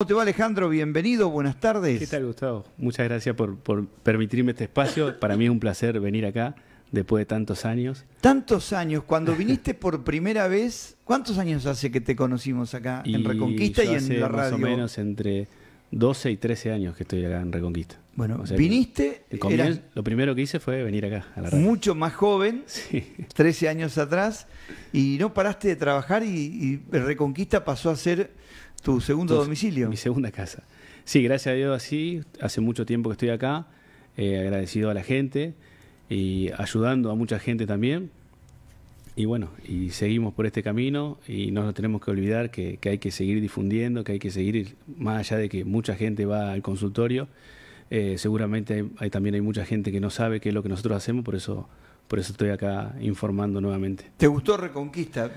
¿Cómo te va Alejandro? Bienvenido, buenas tardes. ¿Qué tal Gustavo? Muchas gracias por, permitirme este espacio. Para mí es un placer venir acá después de tantos años. Tantos años, cuando viniste por primera vez, ¿cuántos años hace que te conocimos acá en Reconquista y en la radio? Más o menos entre 12 y 13 años que estoy acá en Reconquista. Bueno, viniste. lo primero que hice fue venir acá a la radio. Mucho más joven, 13 años atrás, y no paraste de trabajar y Reconquista pasó a ser ¿Tu segundo domicilio? Mi segunda casa. Sí, gracias a Dios así. Hace mucho tiempo que estoy acá, eh, agradecido a la gente y ayudando a mucha gente también. Y bueno, y seguimos por este camino y no nos tenemos que olvidar que, hay que seguir difundiendo, que hay que seguir, más allá de que mucha gente va al consultorio, eh, seguramente también hay mucha gente que no sabe qué es lo que nosotros hacemos, por eso por eso estoy acá informando nuevamente. ¿Te gustó Reconquista?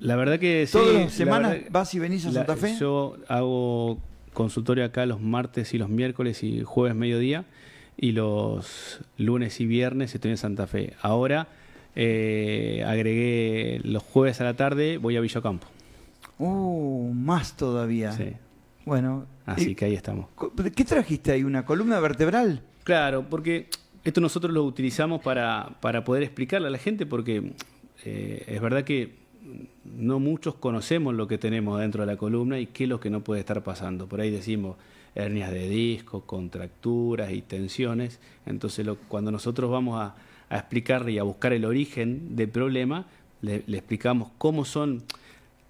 La verdad que sí. ¿Todas las semanas vas y venís a Santa Fe? Yo hago consultorio acá los martes y los miércoles y jueves mediodía y los lunes y viernes estoy en Santa Fe. Ahora eh, agregué los jueves a la tarde, voy a Villacampo. ¡Uh! más todavía. Sí. Bueno. Así que ahí estamos. ¿Qué trajiste ahí? ¿Una columna vertebral? Claro, porque esto nosotros lo utilizamos para, para poder explicarle a la gente porque eh, es verdad que no muchos conocemos lo que tenemos dentro de la columna y qué es lo que no puede estar pasando. Por ahí decimos hernias de disco, contracturas y tensiones. Entonces cuando nosotros vamos a, explicarle y a buscar el origen del problema, le, le explicamos cómo son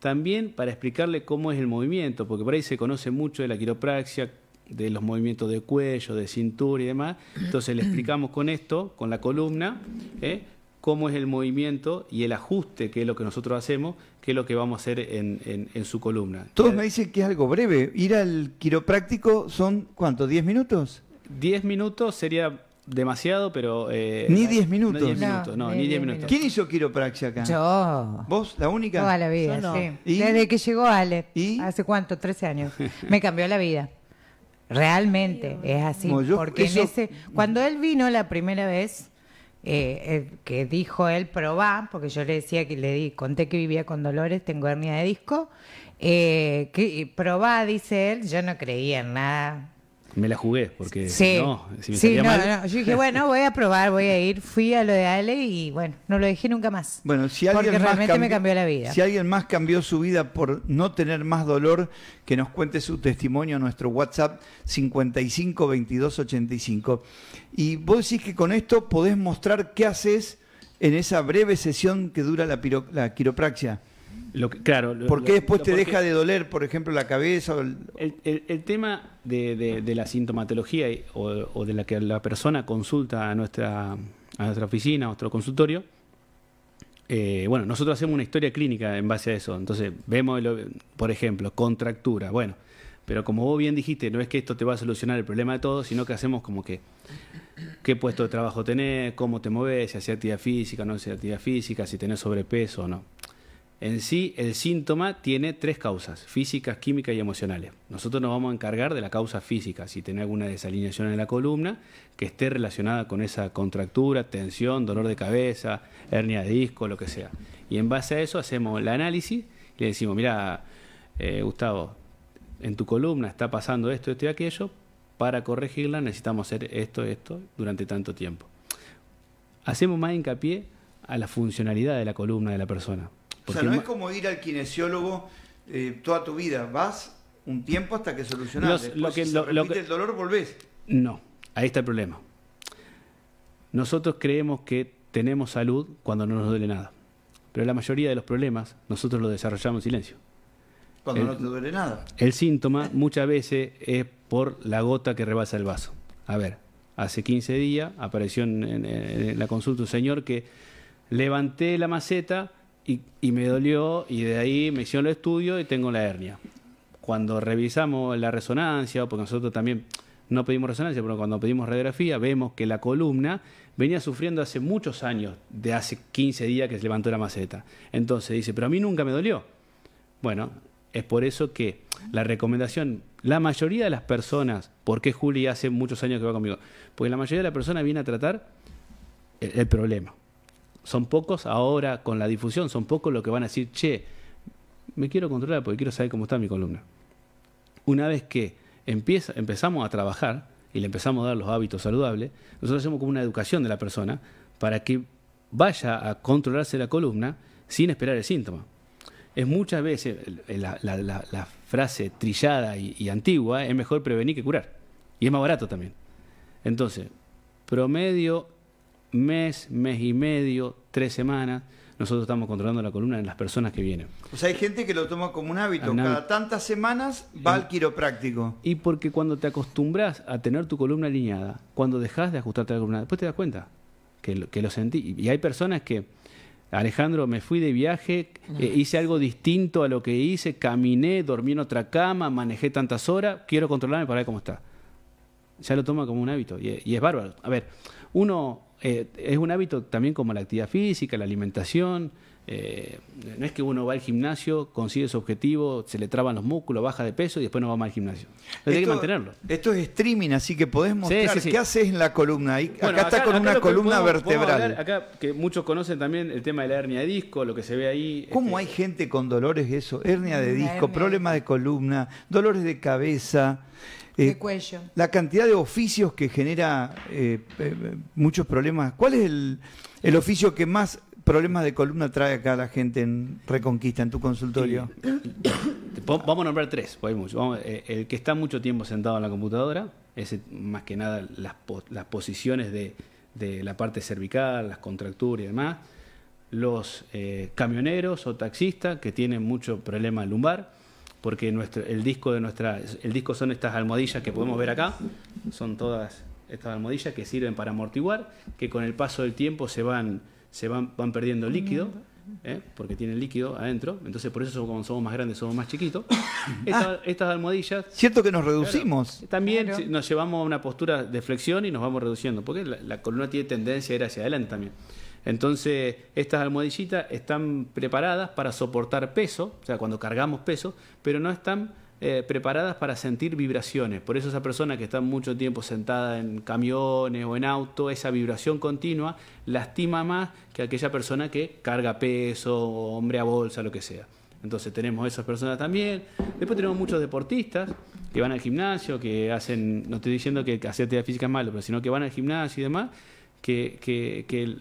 también para explicarle cómo es el movimiento, porque por ahí se conoce mucho de la quiropraxia, de los movimientos de cuello, de cintura y demás. Entonces le explicamos con esto, con la columna, ¿eh? cómo es el movimiento y el ajuste, que es lo que nosotros hacemos, que es lo que vamos a hacer en, en, su columna. Todos me dicen que es algo breve. Ir al quiropráctico son, ¿cuánto? ¿10 minutos? 10 minutos sería demasiado, pero... Eh, ni 10 minutos. diez minutos, ¿Quién hizo quiropraxia acá? Yo. ¿Vos, la única? Toda la vida, sí. Desde que llegó Ale. ¿Hace cuánto? 13 años. me cambió la vida. Realmente es así. porque cuando él vino la primera vez, eh, que dijo él, probá, porque yo le decía que le di, conté que vivía con dolores, tengo hernia de disco, eh, que probá, dice él, yo no creía en nada me la jugué, porque no, no, Yo dije, bueno, voy a probar, voy a ir. Fui a lo de Ale y bueno, no lo dejé nunca más. Bueno, si alguien realmente me cambió la vida. Si alguien más cambió su vida por no tener más dolor, que nos cuente su testimonio a nuestro WhatsApp 552285. Y vos decís que con esto podés mostrar qué haces en esa breve sesión que dura la, la quiropraxia claro. ¿Por qué después te deja de doler, por ejemplo, la cabeza? el... tema de, la sintomatología o, de la que la persona consulta a nuestra, a nuestra oficina, a nuestro consultorio, eh, bueno, nosotros hacemos una historia clínica en base a eso. Entonces, vemos, por ejemplo, contractura. Bueno, pero como vos bien dijiste, no es que esto te va a solucionar el problema de todo, sino que hacemos como que qué puesto de trabajo tenés, cómo te moves, si hacés actividad física, no hacés actividad física, si tenés sobrepeso o no. En sí, el síntoma tiene tres causas, físicas, químicas y emocionales. Nosotros nos vamos a encargar de la causa física, si tiene alguna desalineación en la columna que esté relacionada con esa contractura, tensión, dolor de cabeza, hernia de disco, lo que sea. Y en base a eso hacemos el análisis y le decimos, mira, eh, Gustavo, en tu columna está pasando esto, esto y aquello, para corregirla necesitamos hacer esto, esto durante tanto tiempo. Hacemos más hincapié a la funcionalidad de la columna de la persona o sea, no es como ir al kinesiólogo eh, toda tu vida, vas un tiempo hasta que solucionas. el dolor, volvés. No, ahí está el problema. Nosotros creemos que tenemos salud cuando no nos duele nada. Pero la mayoría de los problemas nosotros los desarrollamos en silencio. Cuando no te duele nada. El síntoma muchas veces es por la gota que rebasa el vaso. A ver, hace 15 días apareció en la consulta un señor que levanté la maceta, y, me dolió y de ahí me hicieron el estudio y tengo la hernia. Cuando revisamos la resonancia, porque nosotros también no pedimos resonancia, pero cuando pedimos radiografía vemos que la columna venía sufriendo hace muchos años, de hace 15 días que se levantó la maceta. Entonces dice, pero a mí nunca me dolió. Bueno, es por eso que la recomendación, la mayoría de las personas, porque Juli hace muchos años que va conmigo? Porque la mayoría de las personas viene a tratar el problema son pocos ahora con la difusión, son pocos los que van a decir, che, me quiero controlar porque quiero saber cómo está mi columna. Una vez que empieza, empezamos a trabajar y le empezamos a dar los hábitos saludables, nosotros hacemos como una educación de la persona para que vaya a controlarse la columna sin esperar el síntoma. Es muchas veces la, frase trillada y antigua, es mejor prevenir que curar. Y es más barato también. Entonces, promedio mes, mes y medio, tres semanas, nosotros estamos controlando la columna en las personas que vienen. O sea, hay gente que lo toma como un hábito. Cada tantas semanas va al quiropráctico. Y porque cuando te acostumbras a tener tu columna alineada, cuando dejas de ajustarte a la columna, después te das cuenta que lo, sentí. Y hay personas que, Alejandro, me fui de viaje, eh, hice algo distinto a lo que hice, caminé, dormí en otra cama, manejé tantas horas, quiero controlarme para ver cómo está. Ya lo toma como un hábito y, y es bárbaro. A ver, uno eh, es un hábito también como la actividad física, la alimentación. Eh, no es que uno va al gimnasio, consigue su objetivo, se le traban los músculos, baja de peso y después no va más al gimnasio. Entonces hay que mantenerlo. Esto es streaming, así que podés mostrar sí, qué haces en la columna. acá, está con una columna vertebral. acá que muchos conocen también el tema de la hernia de disco, lo que se ve ahí. ¿Cómo este- hay gente con dolores eso? Hernia de disco, problemas de columna, dolores de cabeza. Eh, la cantidad de oficios que genera eh, eh, muchos problemas. ¿Cuál es el, oficio que más problemas de columna trae acá la gente en Reconquista, en tu consultorio? Vamos a nombrar tres, pues el que está mucho tiempo sentado en la computadora, es más que nada las, posiciones de, de, la parte cervical, las contracturas y demás. Los camioneros o taxistas que tienen mucho problema lumbar porque nuestro, el disco de nuestra el disco son estas almohadillas que podemos ver acá, son todas estas almohadillas que sirven para amortiguar, que con el paso del tiempo se van se van, van perdiendo líquido. ¿eh? porque tienen líquido adentro, entonces por eso como somos más grandes somos más chiquitos. Ah. Estas, almohadillas... Cierto que nos reducimos. también nos llevamos a una postura de flexión y nos vamos reduciendo, porque la, la columna tiene tendencia a ir hacia adelante también. Entonces, estas almohadillitas están preparadas para soportar peso, o sea, cuando cargamos peso, pero no están eh, preparadas para sentir vibraciones. Por eso esa persona que está mucho tiempo sentada en camiones o en auto, esa vibración continua lastima más que aquella persona que carga peso, o hombre a bolsa, lo que sea. Entonces tenemos esas personas también. Después tenemos muchos deportistas que van al gimnasio, que hacen, no estoy diciendo que hacer tía física es malo, pero sino que van al gimnasio y demás, que, que, que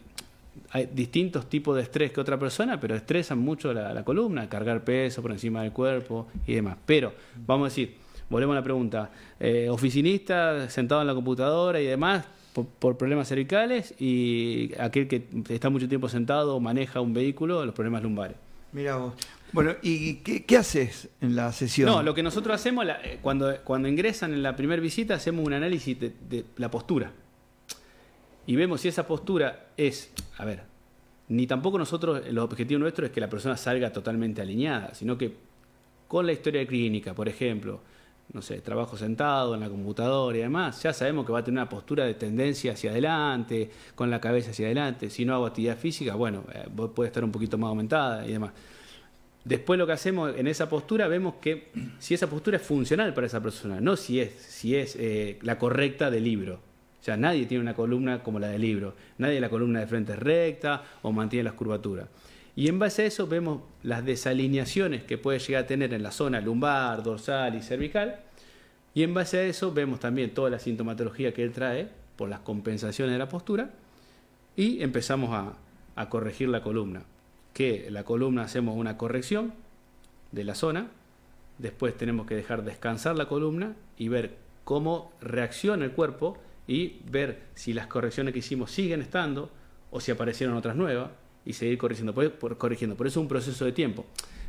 hay distintos tipos de estrés que otra persona, pero estresan mucho la, columna, cargar peso por encima del cuerpo y demás. Pero, vamos a decir, volvemos a la pregunta, eh, oficinista sentado en la computadora y demás por, problemas cervicales y aquel que está mucho tiempo sentado o maneja un vehículo, los problemas lumbares. Mira vos. Bueno, ¿y qué, haces en la sesión? No, lo que nosotros hacemos, eh, cuando, cuando ingresan en la primera visita, hacemos un análisis de la postura y vemos si esa postura es, a ver, ni tampoco nosotros, el objetivo nuestro es que la persona salga totalmente alineada, sino que con la historia clínica, por ejemplo, no sé, trabajo sentado en la computadora y demás, ya sabemos que va a tener una postura de tendencia hacia adelante, con la cabeza hacia adelante. Si no hago actividad física, bueno, eh, puede estar un poquito más aumentada y demás. Después lo que hacemos en esa postura, vemos que si esa postura es funcional para esa persona, no si es, si es eh, la correcta del libro. O sea, nadie tiene una columna como la del libro, nadie la columna de frente es recta o mantiene las curvaturas. Y en base a eso vemos las desalineaciones que puede llegar a tener en la zona lumbar, dorsal y cervical. Y en base a eso vemos también toda la sintomatología que él trae por las compensaciones de la postura. Y empezamos a, corregir la columna. Que la columna hacemos una corrección de la zona. Después tenemos que dejar descansar la columna y ver cómo reacciona el cuerpo y ver si las correcciones que hicimos siguen estando o si aparecieron otras nuevas y seguir corrigiendo, por, corrigiendo. Por eso es un proceso de tiempo.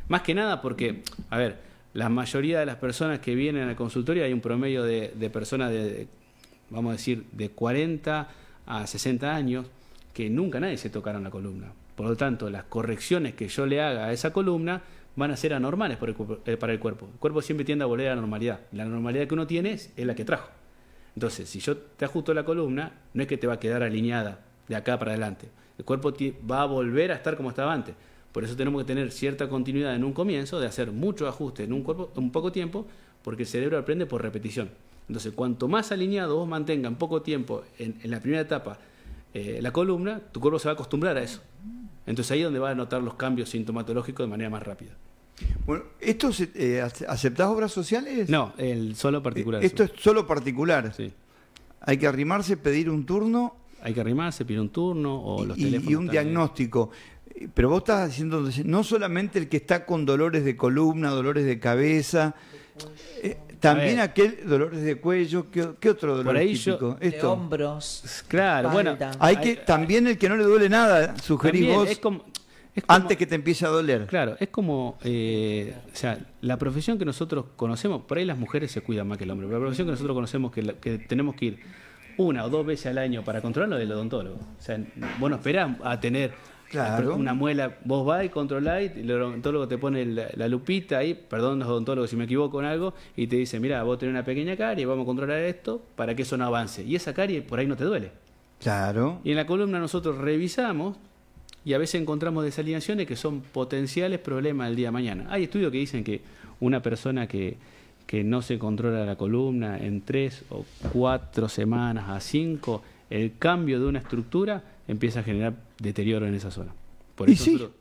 Más que nada porque, a ver, la mayoría de las personas que vienen a la consultoría, hay un promedio de, personas de, vamos a decir, de 40 a 60 años que nunca nadie se tocaron la columna. Por lo tanto, las correcciones que yo le haga a esa columna van a ser anormales eh, para el cuerpo. El cuerpo siempre tiende a volver a la normalidad. La normalidad que uno tiene es la que trajo. Entonces, si yo te ajusto la columna, no es que te va a quedar alineada de acá para adelante. El cuerpo va a volver a estar como estaba antes. Por eso tenemos que tener cierta continuidad en un comienzo, de hacer muchos ajustes en un cuerpo en poco tiempo, porque el cerebro aprende por repetición. Entonces, cuanto más alineado vos mantengas en poco tiempo, en, la primera etapa, eh, la columna, tu cuerpo se va a acostumbrar a eso. Entonces ahí es donde va a notar los cambios sintomatológicos de manera más rápida. Bueno, ¿esto eh, aceptás obras sociales? No, el solo particular. Eh, esto es solo particular. Hay que arrimarse, pedir un turno. Hay que arrimarse, pedir un turno o y, Y un eh, diagnóstico. Pero vos estás diciendo, no solamente el que está con dolores de columna, dolores de cabeza, también aquel dolores de cuello, ¿qué, otro dolor Por De hombros. Claro, bueno. Hay que, también el que no le duele nada, sugerís vos. Es como, antes que te empiece a doler. Claro, es como, eh, o sea, la profesión que nosotros conocemos, por ahí las mujeres se cuidan más que el hombre, pero la profesión que nosotros conocemos que, tenemos que ir una o dos veces al año para controlarlo del odontólogo. O sea, vos no esperás a tener una muela, vos vas y controlás, y el odontólogo te pone la, lupita ahí, perdón los odontólogos si me equivoco en algo, y te dice, mira, vos tenés una pequeña carie, vamos a controlar esto para que eso no avance. Y esa carie por ahí no te duele. Claro. Y en la columna nosotros revisamos y a veces encontramos desalineaciones que son potenciales problemas del día de mañana. Hay estudios que dicen que una persona que, no se controla la columna en tres o cuatro semanas a cinco, el cambio de una estructura empieza a generar deterioro en esa zona. Por eso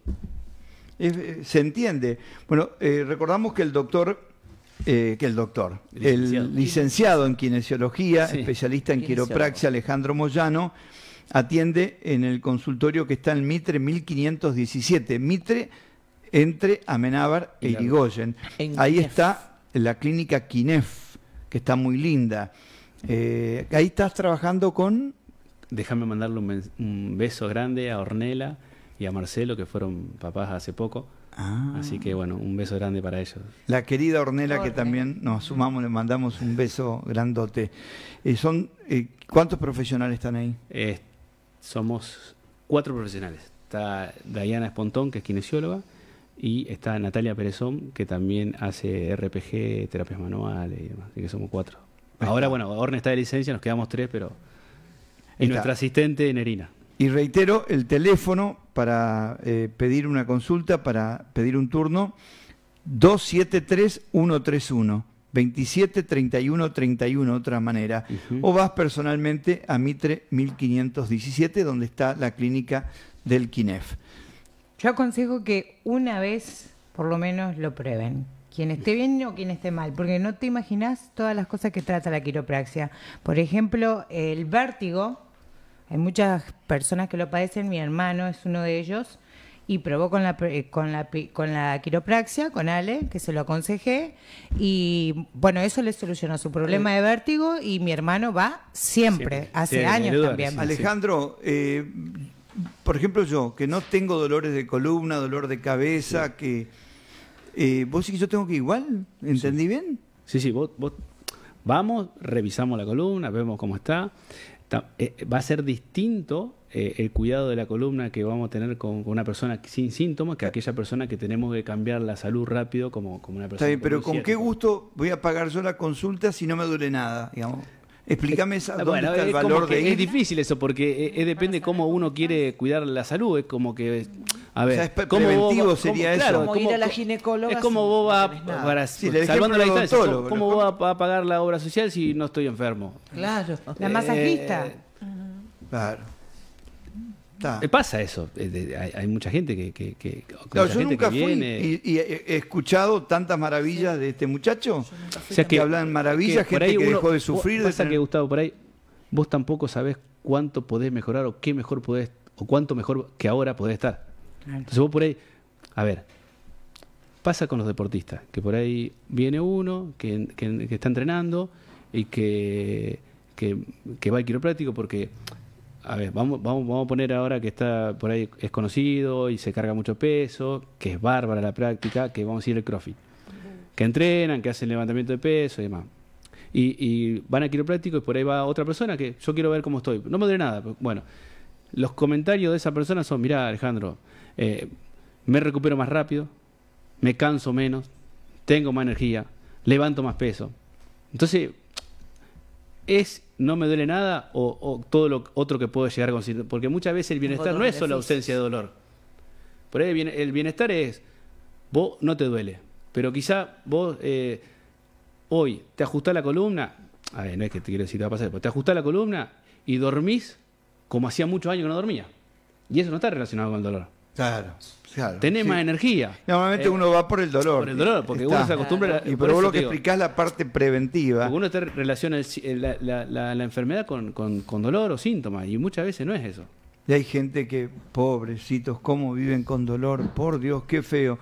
eh, se entiende. Bueno, eh, recordamos que el doctor eh, que el doctor, el licenciado en kinesiología, especialista en quiropraxia Alejandro Moyano, atiende en el consultorio que está en Mitre 1517. Mitre entre Amenábar e Irigoyen. Ahí está la clínica Kinef, que está muy linda. Eh, ahí estás trabajando con... Déjame mandarle un, beso grande a Ornella y a Marcelo, que fueron papás hace poco. Ah. Así que bueno, un beso grande para ellos. La querida Ornela, que también nos sumamos, le mandamos un beso grandote. Eh, son, eh, ¿Cuántos profesionales están ahí? somos cuatro profesionales. Está Dayana Espontón, que es kinesióloga, y está Natalia Perezón, que también hace RPG, terapias manuales y demás. Así que somos cuatro. Ahora, bueno, Orne está de licencia, nos quedamos tres, pero. Y nuestra asistente, Nerina. Y reitero, el teléfono para eh, pedir una consulta, para pedir un turno, 273-131. 27 31 31, otra manera. O vas personalmente a Mitre 1517, donde está la clínica del KINEF. Yo aconsejo que una vez, por lo menos, lo prueben quien esté bien o quien esté mal, porque no te imaginas todas las cosas que trata la quiropraxia. Por ejemplo, el vértigo, hay muchas personas que lo padecen, mi hermano es uno de ellos, y probó con la, eh, con la, con la quiropraxia, con Ale, que se lo aconsejé, y bueno, eso le solucionó su problema eh. de vértigo y mi hermano va siempre, hace años también. Alejandro, eh, por ejemplo yo, que no tengo dolores de columna, dolor de cabeza, que vos sí que yo tengo que igual, ¿entendí bien? Sí, sí, vos, vos vamos, revisamos la columna, vemos cómo está. Eh, va a ser distinto eh, el cuidado de la columna que vamos a tener con, una persona sin síntomas que aquella persona que tenemos que cambiar la salud rápido como, como una persona. Está bien, pero ¿con qué gusto voy a pagar yo la consulta si no me duele nada? Digamos. Explícame esa, dónde el valor de ir. Es difícil eso, porque depende eh, de depende cómo uno quiere cuidar la salud. Es como que a ver, ¿cómo sea, es preventivo sería eso. como, ir a la ginecóloga. Es como vos vas, para, salvando la distancia, ¿cómo, ¿cómo vos vas a pagar la obra social si no estoy enfermo? Claro, la eh, masajista. Claro. Eh, pasa eso. Eh, hay, mucha gente que. que, que yo nunca que fui Y, he escuchado tantas maravillas de este muchacho. O sea, que, hablan maravillas, gente que dejó de sufrir. de tener... que, Gustavo, por ahí vos tampoco sabés cuánto podés mejorar o qué mejor podés, o cuánto mejor que ahora podés estar. Entonces vos por ahí, a ver, pasa con los deportistas, que por ahí viene uno que, está entrenando y que, va al quiropráctico porque, a ver, vamos, vamos, vamos a poner ahora que está por ahí, es conocido y se carga mucho peso, que es bárbara la práctica, que vamos a ir al crossfit. Que entrenan, que hacen levantamiento de peso y demás. Y, van al quiropráctico y por ahí va otra persona que yo quiero ver cómo estoy. No me duele nada. Bueno, los comentarios de esa persona son, mirá Alejandro, eh, me recupero más rápido, me canso menos, tengo más energía, levanto más peso. Entonces, es no me duele nada o, todo lo otro que puedo llegar a conseguir. Porque muchas veces el bienestar no es solo ausencia de dolor. Por ahí el bienestar es, vos no te duele, pero quizá vos eh, hoy te ajustás la columna, a ver, no es que te quiero decir te va a pasar, te ajustás la columna y dormís como hacía muchos años que no dormía. Y eso no está relacionado con el dolor. Claro. Claro, tenés más energía. Normalmente eh, uno va por el dolor. Por el dolor, porque uno se acostumbra. y por vos lo que explicás la parte preventiva. uno te relaciona la, enfermedad con, dolor o síntomas, y muchas veces no es eso. Y hay gente que, pobrecitos, cómo viven con dolor, por Dios, qué feo.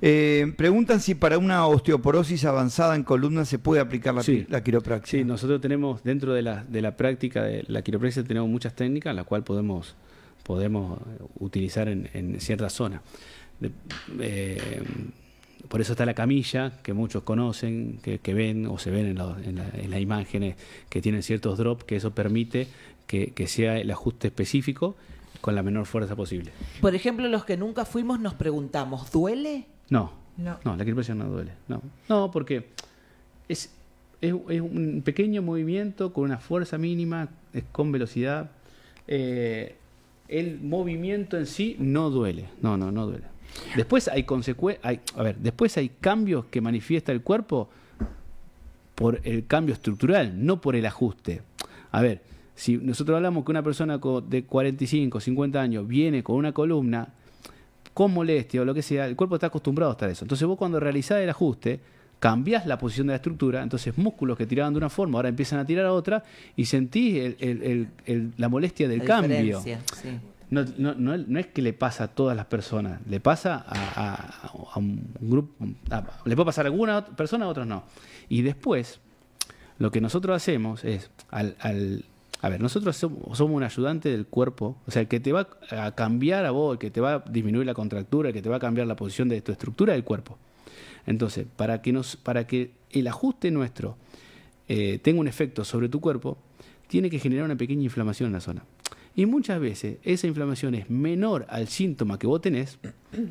Eh, preguntan si para una osteoporosis avanzada en columna se puede aplicar la, sí. quiropraxia. Sí, nosotros tenemos dentro de la, de la práctica de la quiropraxia tenemos muchas técnicas, en las cuales podemos podemos utilizar en, en cierta zona. Eh, por eso está la camilla, que muchos conocen, que, ven o se ven en, las imágenes, que tienen ciertos drops, que eso permite que, sea el ajuste específico con la menor fuerza posible. Por ejemplo, los que nunca fuimos nos preguntamos, ¿duele? No, no, la equipación no duele. No, porque es, es, un pequeño movimiento con una fuerza mínima, es con velocidad. Eh, el movimiento en sí no duele. No, no, no duele. Después hay hay, a ver, después hay cambios que manifiesta el cuerpo por el cambio estructural, no por el ajuste. A ver, si nosotros hablamos que una persona de 45, 50 años viene con una columna con molestia o lo que sea, el cuerpo está acostumbrado a estar eso. Entonces vos cuando realizás el ajuste, cambias la posición de la estructura, entonces músculos que tiraban de una forma ahora empiezan a tirar a otra y sentís la molestia del cambio. No, no, no, es que le pasa a todas las personas, le pasa a, un grupo, le puede pasar a alguna persona, a otros no. Y después, lo que nosotros hacemos es, al, a ver, nosotros somos, un ayudante del cuerpo, o sea, el que te va a cambiar a vos, que te va a disminuir la contractura, que te va a cambiar la posición de tu estructura del cuerpo. Entonces, para que, para que el ajuste nuestro eh, tenga un efecto sobre tu cuerpo, tiene que generar una pequeña inflamación en la zona. Y muchas veces esa inflamación es menor al síntoma que vos tenés,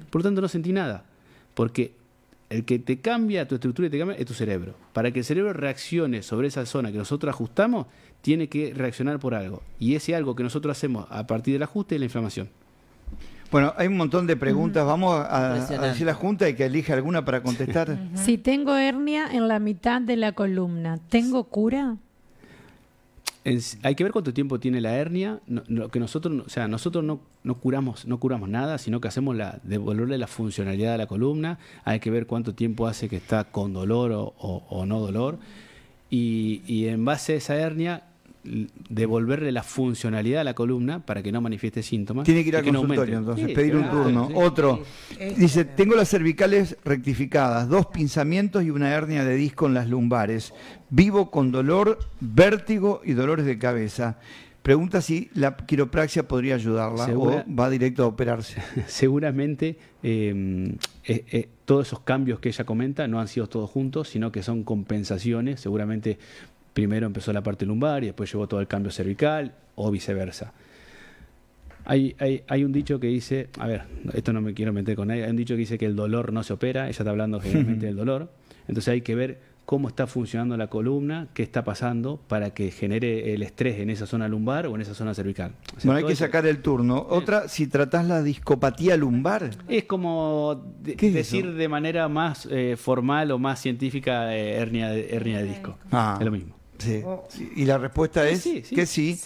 por lo tanto no sentí nada, porque el que te cambia tu estructura y te cambia es tu cerebro. Para que el cerebro reaccione sobre esa zona que nosotros ajustamos, tiene que reaccionar por algo. Y ese algo que nosotros hacemos a partir del ajuste es la inflamación. Bueno, hay un montón de preguntas. Vamos a, a decir la junta y que elija alguna para contestar. Si tengo hernia en la mitad de la columna, ¿tengo cura? hay que ver cuánto tiempo tiene la hernia. que nosotros, o sea, nosotros no, curamos, no curamos nada, sino que hacemos la devolverle la funcionalidad a la columna. Hay que ver cuánto tiempo hace que está con dolor o, no dolor. y, en base a esa hernia, devolverle la funcionalidad a la columna para que no manifieste síntomas. Tiene que ir al consultorio, entonces, pedir un turno. Otro, dice, tengo las cervicales rectificadas, dos pinzamientos y una hernia de disco en las lumbares. Vivo con dolor, vértigo y dolores de cabeza. Pregunta si la quiropraxia podría ayudarla o va directo a operarse. Seguramente em, e, e, todos esos cambios que ella comenta no han sido todos juntos, sino que son compensaciones. Seguramente Primero empezó la parte lumbar y después llevó todo el cambio cervical o viceversa. Hay, hay, un dicho que dice, a ver, esto no me quiero meter con nadie, hay un dicho que dice que el dolor no se opera, ella está hablando generalmente del dolor, entonces hay que ver cómo está funcionando la columna, qué está pasando para que genere el estrés en esa zona lumbar o en esa zona cervical. bueno, hay que sacar el turno. Otra, si tratás la discopatía lumbar. Es como decir de manera más eh, formal o más científica eh, hernia, de, hernia de disco. Ah. Es lo mismo. Oh. Y la respuesta es que sí.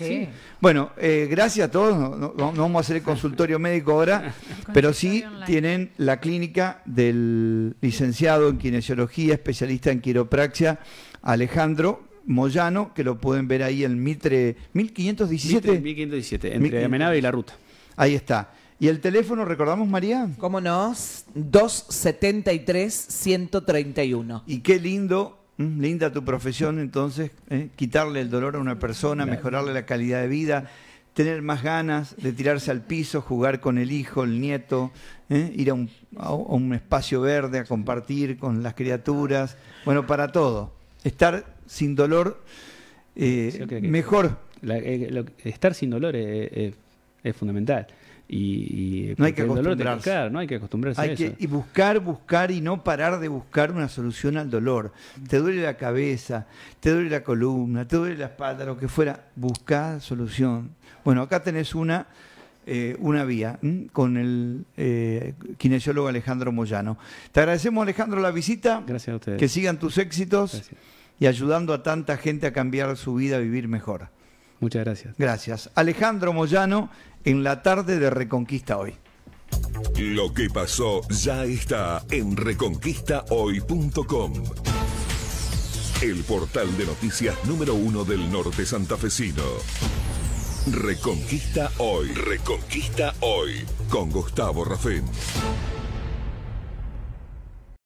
Bueno, eh, gracias a todos. No, vamos a hacer el consultorio médico ahora, pero sí tienen la clínica del licenciado en kinesiología, especialista en quiropraxia, Alejandro Moyano, que lo pueden ver ahí en Mitre 1517. 1517, entre Amenave y la ruta. Ahí está. ¿Y el teléfono recordamos, María? ¿Cómo no? 273-131. Y qué lindo Mm, linda tu profesión, entonces, ¿eh? quitarle el dolor a una persona, mejorarle la calidad de vida, tener más ganas de tirarse al piso, jugar con el hijo, el nieto, ¿eh? ir a un, espacio verde, a compartir con las criaturas, bueno, para todo. Estar sin dolor eh, mejor. estar sin dolor es fundamental. Y, no hay que acostumbrarse. no hay que acostumbrarse a y buscar, buscar y no parar de buscar una solución al dolor. Te duele la cabeza, te duele la columna, te duele la espalda, lo que fuera. Busca solución. Bueno, acá tenés una, eh, una vía con el eh, kinesiólogo Alejandro Moyano. Te agradecemos, Alejandro, la visita. Gracias a ustedes. Que sigan tus éxitos y ayudando a tanta gente a cambiar su vida, a vivir mejor. Muchas gracias. Gracias. Alejandro Moyano en la tarde de Reconquista Hoy. Lo que pasó ya está en reconquistahoy.com. El portal de noticias número uno del norte santafesino. Reconquista Hoy. Reconquista Hoy. Con Gustavo Rafén.